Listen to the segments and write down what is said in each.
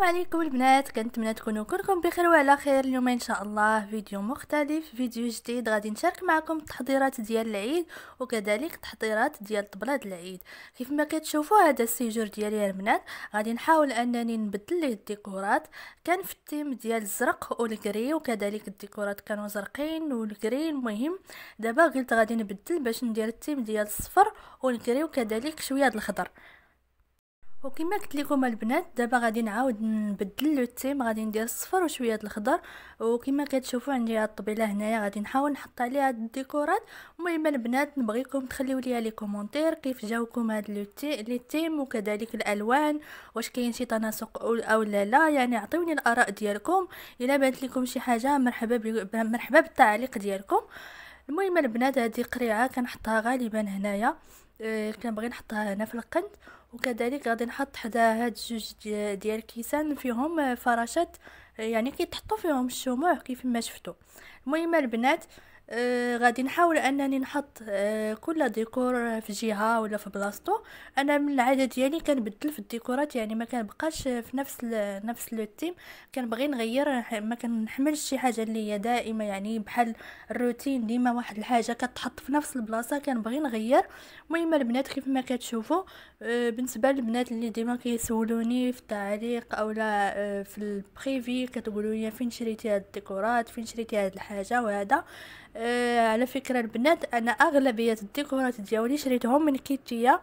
السلام عليكم البنات كنتمنى تكونوا كلكم بخير وعلى خير اليوم ان شاء الله فيديو مختلف فيديو جديد غادي نشارك معكم التحضيرات ديال العيد وكذلك التحضيرات ديال طبلات العيد كيف ما كتشوفوا هذا السيجور ديالي البنات غادي نحاول انني نبدل ليه الديكورات كان في التيم ديال الزرق والكري وكذلك الديكورات كانوا زرقين والكري المهم دابا قلت غادي نبدل باش ندير التيم ديال الصفر والكري وكذلك شويه الخضر وكما قلت لكم البنات دابا غادي نعاود نبدل لو تيم غادي ندير الصفر وشويه الخضر وكما كتشوفوا عندي هاد الطبيله هنايا غادي نحاول نحط عليها هاد الديكورات المهم البنات نبغيكم تخليو ليا لي كومونتير كيف جاوكم هاد لي تيم وكذلك الالوان واش كاين شي تناسق او لا لا يعني عطيوني الاراء ديالكم الا بانت لكم شي حاجه مرحبا مرحبا بالتعليق ديالكم المهم البنات هذه قريعه كنحطها غالبا هنايا آه، كنبغي نحطها هنا في القند وكذلك غادي نحط حدا هاد جوج ديال الكيسان فيهم فراشات يعني كيتحطوا فيهم الشموع كيف ما شفتوا المهم البنات آه غادي نحاول انني نحط آه كل ديكور في جهه ولا في بلاصتو انا من العاده ديالي كنبدل في الديكورات يعني ما كنبقاش في نفس الـ نفس تيم كنبغي نغير ما كنحملش شي حاجه اللي هي دائمه يعني بحال الروتين ديما واحد الحاجه كتحط في نفس البلاصه كنبغي نغير المهم البنات كيف ما كتشوفوا آه بالنسبه للبنات اللي ديما كيسولوني في التعليق اولا آه، في البريفي كتقولوا لي فين شريتي هاد الديكورات فين شريتي هاد الحاجه وهذا آه على فكره البنات انا اغلبيه الديكورات ديالي شريتهم من كيتيا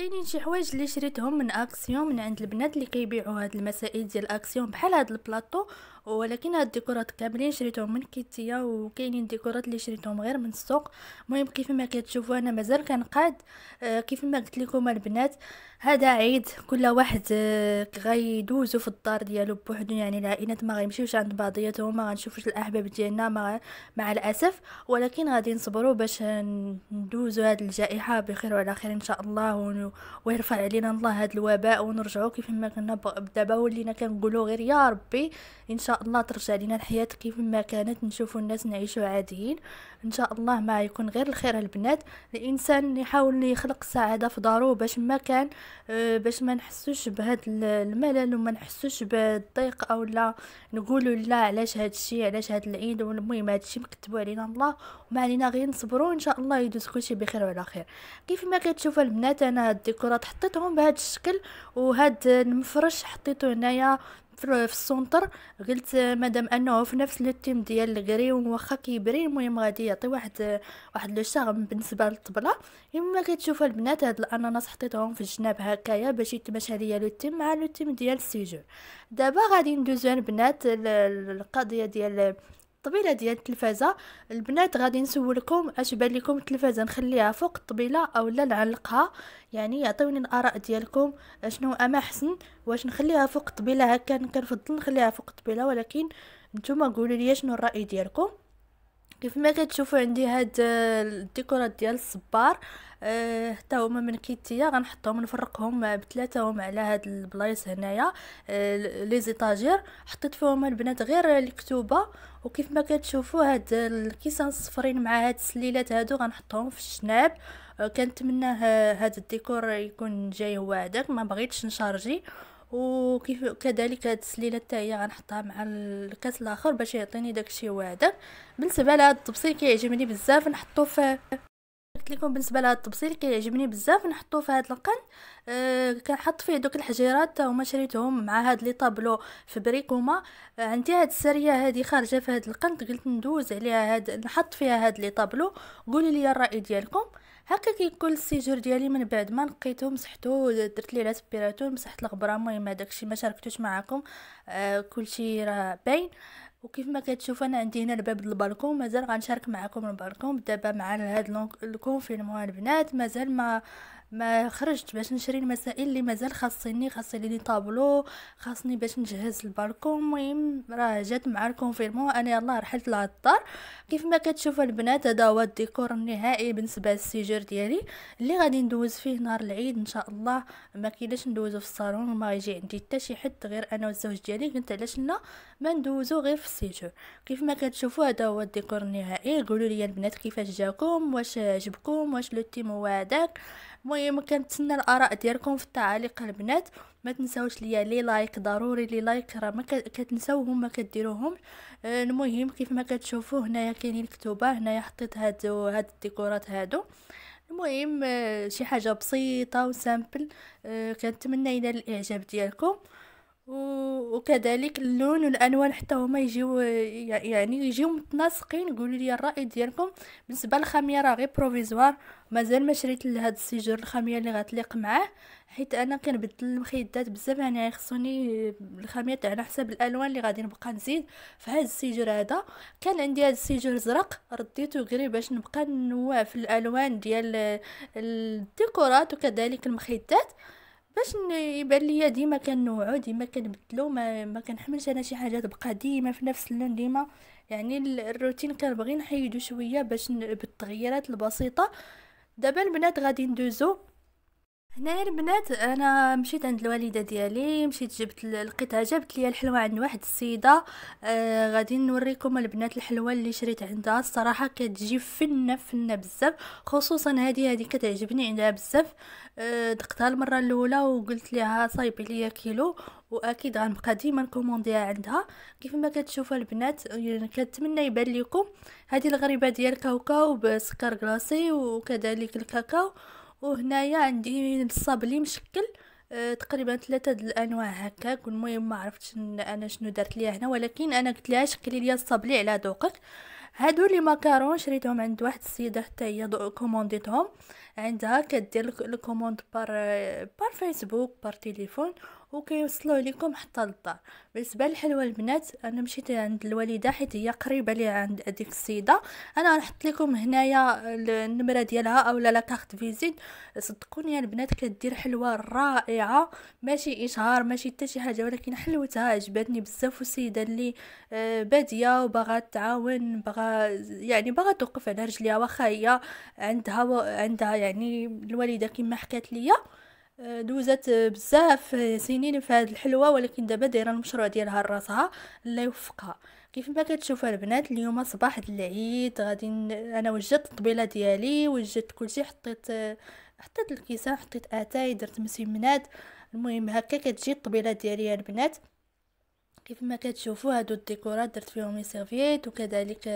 كاينين شي حوايج اللي شريتهم من اكسيون من عند البنات اللي كيبيعوا هاد المسائل ديال اكسيون بحال هاد البلاطو ولكن هاد الديكورات كاملين شريتهم من كيتيا وكاينين ديكورات اللي شريتهم غير من السوق المهم كيف ما كتشوفوا انا مازال كنقاد آه، كيف ما قلت لكم البنات هذا عيد كل واحد آه، غيدوزو في الدار ديالو بوحدو يعني العائلات ما غيمشيوش عند بعضياتهم ما غنشوفوش الاحباب ديالنا مع, مع الاسف ولكن غادي نصبروا باش ندوزو هاد الجائحه بخير وعلى خير ان شاء الله ويرفع علينا الله هاد الوباء ونرجعوا كيف ما كنا دابا ولينا كنقولوا غير يا ربي ان شاء الله ترجع لنا الحياة كيف ما كانت نشوف الناس نعيشوا عاديين ان شاء الله ما يكون غير الخير البنات الانسان يحاول يخلق السعادة في دارو باش ما كان آه، باش ما نحسوش بهذا الملل وما نحسوش بالضيق او لا نقولوا لا علاش هاد الشيء علاش هاد العيد والمهم هاد الشيء مكتبوا علينا الله وما علينا غير نصبروا ان شاء الله يدوز كل شيء بخير وعلى خير كيف ما كتشوفوا البنات انا الديكورات حطيتهم بهذا الشكل وهذا المفرش حطيته هنايا في السونتر قلت مادام انه في نفس التيم ديال الكريم واخا كيبري المهم غادي يعطي واحد واحد لو شارم بالنسبه للطبله يما كتشوفوا البنات هاد الاناناس حطيتهم في الجناب هكايا باش يتمشى ليا لو تيم مع لو تيم ديال السيجو دابا غادي ندوزو البنات القضيه ديال الطبيله ديال التلفازه البنات غادي نسولكم اش بان لكم التلفازه نخليها فوق الطبيله او لا نعلقها يعني يعطيوني الاراء ديالكم شنو اما حسن واش نخليها فوق الطبيله هكا كنفضل نخليها فوق الطبيله ولكن نتوما قولوا لي شنو الراي ديالكم كيف ما كتشوفوا عندي هاد آه، الديكورات ديال الصبار اه حتى هما من كيتيا غنحطهم نفرقهم هما على هاد البلايص هنايا اه لي زيطاجير حطيت فيهم البنات غير الكتوبه وكيف ما كتشوفوا هاد الكيسان الصفرين مع هاد السليلات هادو غنحطهم في الشناب آه، كنتمنى آه، هاد الديكور يكون جاي هو هذاك ما بغيتش نشارجي وكيف كذلك هاد السليله حتى هي غنحطها مع الكاس الاخر باش يعطيني داكشي واعر بالنسبه لهاد الطبسيل كيعجبني بزاف نحطو في قلت لكم بالنسبه لهاد الطبسيل كيعجبني بزاف نحطو في هاد القن أه كنحط فيه دوك الحجيرات هما شريتهم مع هاد لي طابلو في بريكوما أه عندي هاد السريه هادي خارجه في هاد القن قلت ندوز عليها هاد نحط فيها هاد لي طابلو قولوا لي الراي ديالكم هكا كيكون السيجور ديالي من بعد ما نقيته مسحته درت ليه لاسبيراتور مسحت الغبره المهم داكشي ما شاركتوش معكم آه كلشي راه باين وكيف ما كتشوف انا عندي هنا الباب البالكون مازال غنشارك معكم البالكون دابا مع هاد الكونفينمون البنات مازال ما ما خرجت باش نشري المسائل اللي مازال خاصني خاصني لي طابلو خاصني باش نجهز البالكون المهم راه جات مع الكونفيرمون انا يلاه رحلت لهاد الدار كيف ما كتشوف البنات هذا هو الديكور النهائي بالنسبه للسيجور ديالي اللي غادي ندوز فيه نهار العيد ان شاء الله ما كيلاش ندوزو في الصالون وما يجي عندي حتى شي حد غير انا والزوج ديالي قلت علاش لا ما ندوزو غير في السيجور كيف ما كتشوفوا هذا هو الديكور النهائي قولوا لي البنات كيفاش جاكم واش عجبكم واش لو تيم هو هذاك المهم كنتسنى الاراء ديالكم في التعاليق البنات ما تنساوش ليا لي لايك ضروري لي لايك راه ما كتنساوهم ما كديروهم آه، المهم كيف ما كتشوفوا هنايا كاينين كتوبه هنايا حطيت هادو هاد الديكورات هادو المهم آه، شي حاجه بسيطه وسامبل آه، كنتمنى الى الاعجاب ديالكم وكذلك اللون والالوان حتى هما يجيو يعني يجيو متناسقين قولوا لي الراي ديالكم بالنسبه للخاميه راه غير بروفيزوار مازال ما شريت لهاد السيجور الخاميه اللي غتليق معاه حيت انا كنبدل المخيدات بزاف يعني خصوني الخاميه على حسب الالوان اللي غادي نبقى نزيد فهاد السيجور هذا كان عندي هاد السيجور زرق رديته غري باش نبقى نوع في الالوان ديال الديكورات وكذلك المخيدات باش يبان ليا ديما كنوعو ديما كنبدلو ما, ما كنحملش انا شي حاجه تبقى ديما في نفس اللون ديما يعني الروتين كنبغي نحيدو شويه باش بالتغييرات البسيطه دابا البنات غادي ندوزو هنايا البنات انا مشيت عند الوالده ديالي مشيت جبت لقيتها جابت لي الحلوى عند واحد السيده آه غادي نوريكم البنات الحلوى اللي شريت عندها الصراحه كتجي فنه فنه بزاف خصوصا هذه هذه كتعجبني عندها بزاف آه دقتها المره الاولى وقلت لها صايبي ليا كيلو واكيد غنبقى ديما نكومونديها عندها كيف ما كتشوفوا البنات يعني كنتمنى يبان لكم هذه الغريبه ديال كاوكاو بسكر كلاصي وكذلك الكاكاو وهنايا عندي الصاب اللي مشكل أه تقريبا ثلاثه الانواع هكاك والمهم ما عرفتش انا شنو درت ليها هنا ولكن انا قلت لها شكلي ليا لي على ذوقك هادو لي ماكارون شريتهم عند واحد السيده حتى هي كومونديتهم عندها كدير الكوموند بار آه، بار فيسبوك بار تليفون وكيوصلوا لكم حتى للدار بالنسبه للحلوى البنات انا مشيت عند الوالده حيت هي قريبه لي عند هذيك السيده انا نحط لكم هنايا النمره ديالها اولا لا كارت فيزيت صدقوني البنات كدير حلوى رائعه ماشي اشهار ماشي حتى شي حاجه ولكن حلوتها عجبتني بزاف والسيده اللي آه، باديه وباغا تعاون باغا يعني باغا توقف على رجليها واخا هي عندها عندها يعني الوالده كما حكات ليا آه، دوزات آه، بزاف سنين في هاد الحلوه ولكن دابا دايره المشروع ديالها راسها الله يوفقها كيف ما كتشوفوا البنات اليوم صباح العيد غادي انا وجدت الطبيله ديالي وجدت كلشي حطيت آه، حطيت الكيسان حطيت اتاي درت مسمنات المهم هكا كتجي الطبيله ديالي البنات كيف ما كتشوفوا هادو الديكورات درت فيهم لي سيرفيت وكذلك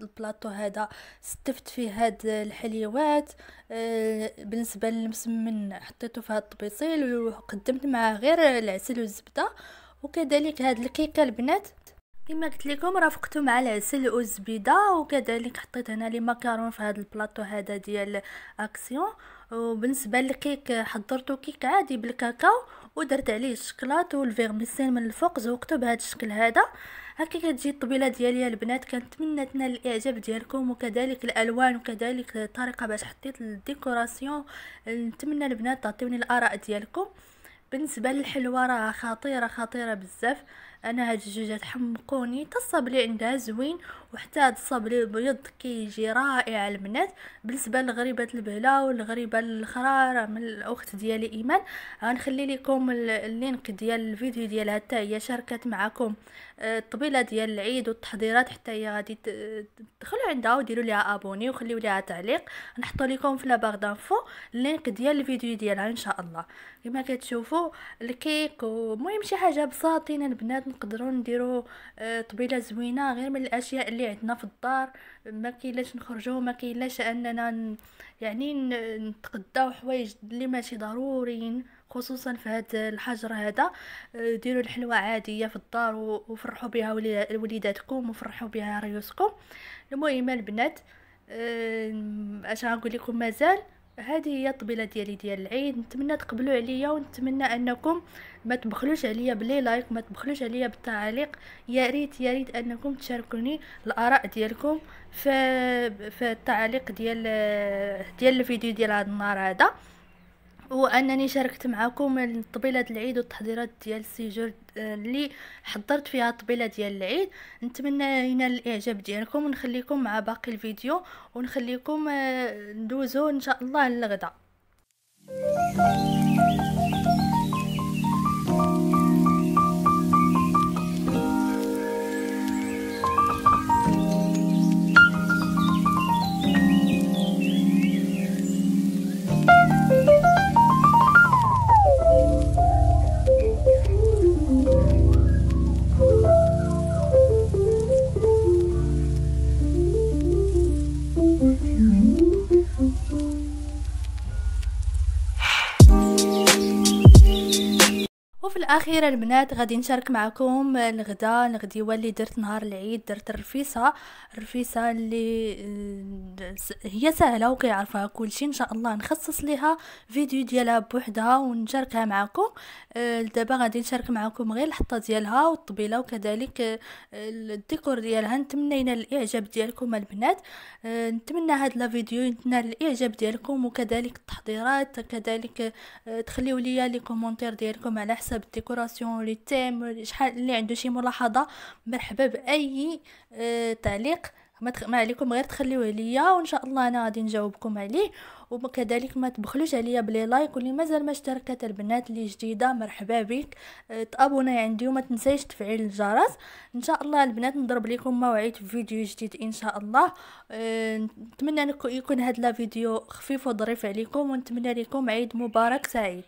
البلاطو هذا استفت فيه هاد الحليوات آه، بالنسبه للمسمن حطيته في هاد الطبيصيل وقدمت معاه غير العسل والزبده وكذلك هاد الكيكه البنات كما قلت لكم رافقته مع العسل والزبده وكذلك حطيت هنا لي ماكارون في هاد البلاطو هذا ديال اكسيون وبالنسبه للكيك حضرته كيك عادي بالكاكاو ودرت عليه الشكلاط والفيرميسين من الفوق زوقته بهذا الشكل هذا هكا كتجي الطبيله ديالي البنات كنتمنى تنال الاعجاب ديالكم وكذلك الالوان وكذلك الطريقه باش حطيت الديكوراسيون نتمنى البنات تعطيوني الاراء ديالكم بالنسبه للحلوه راه خطيره خطيره بزاف انا هاد الجوج تحمقوني تصب لي عندها زوين وحتى هاد الصاب لي البيض كيجي رائع البنات بالنسبه لغريبه البهله والغريبه الاخرى من الاخت ديالي ايمان غنخلي لكم اللينك ديال الفيديو ديالها حتى هي شاركت معكم آه، الطبيله ديال العيد والتحضيرات حتى هي غادي تدخلوا عندها وديروا ليها ابوني وخليوا ليها تعليق نحطوا لكم في لاباغ دانفو اللينك ديال الفيديو ديالها ان شاء الله كما كتشوفوا الكيك ومهم شي حاجه بساطين البنات نقدروا نديروا آه، طبيله زوينه غير من الاشياء اللي عندنا في الدار ما كاينلاش نخرجوا ما كاينلاش اننا يعني نتقداو حوايج اللي ماشي ضروريين خصوصا في هذا الحجر هذا آه، ديروا الحلوى عاديه في الدار وفرحوا بها وليداتكم وفرحوا بها ريوسكم المهم البنات آه، اش غنقول لكم مازال هذه هي الطبيله ديالي ديال العيد نتمنى تقبلوا عليا ونتمنى انكم ما تبخلوش عليا بلي لايك ما تبخلوش عليا بالتعليق يا ريت يا ريت انكم تشاركوني الاراء ديالكم في في التعليق ديال ديال الفيديو ديال هذا النهار هذا هو انني شاركت معكم طبيله العيد والتحضيرات ديال السيجور آه، اللي حضرت فيها الطبيله ديال العيد نتمنى ينال الاعجاب ديالكم ونخليكم مع باقي الفيديو ونخليكم آه، ندوزو ان شاء الله للغدا اخيرا البنات غادي نشارك معكم الغدا الغديوه واللي درت نهار العيد درت الرفيسه الرفيسه اللي هي سهله وكيعرفها كلشي ان شاء الله نخصص ليها فيديو ديالها بوحدها ونشاركها معكم آه، دابا غادي نشارك معكم غير الحطه ديالها والطبيله وكذلك آه، الديكور ديالها نتمنى ينال الاعجاب ديالكم البنات آه، نتمنى هاد لا فيديو ينال الاعجاب ديالكم وكذلك التحضيرات كذلك تخليو ليا لي كومونتير ديالكم على حساب الديكور ديكوراسيون لي تيم شحال اللي عنده شي ملاحظه مرحبا باي اه تعليق ما, تخ... ما عليكم غير تخليوه ليا وان شاء الله انا غادي نجاوبكم عليه وكذلك ما تبخلوش عليا بلي لايك واللي مازال ما اشتركت البنات اللي جديده مرحبا بك آه، تابوني عندي وما تنسيش تفعيل الجرس ان شاء الله البنات نضرب لكم موعد في فيديو جديد ان شاء الله آه، نتمنى انكم يكون هذا الفيديو خفيف وظريف عليكم ونتمنى لكم عيد مبارك سعيد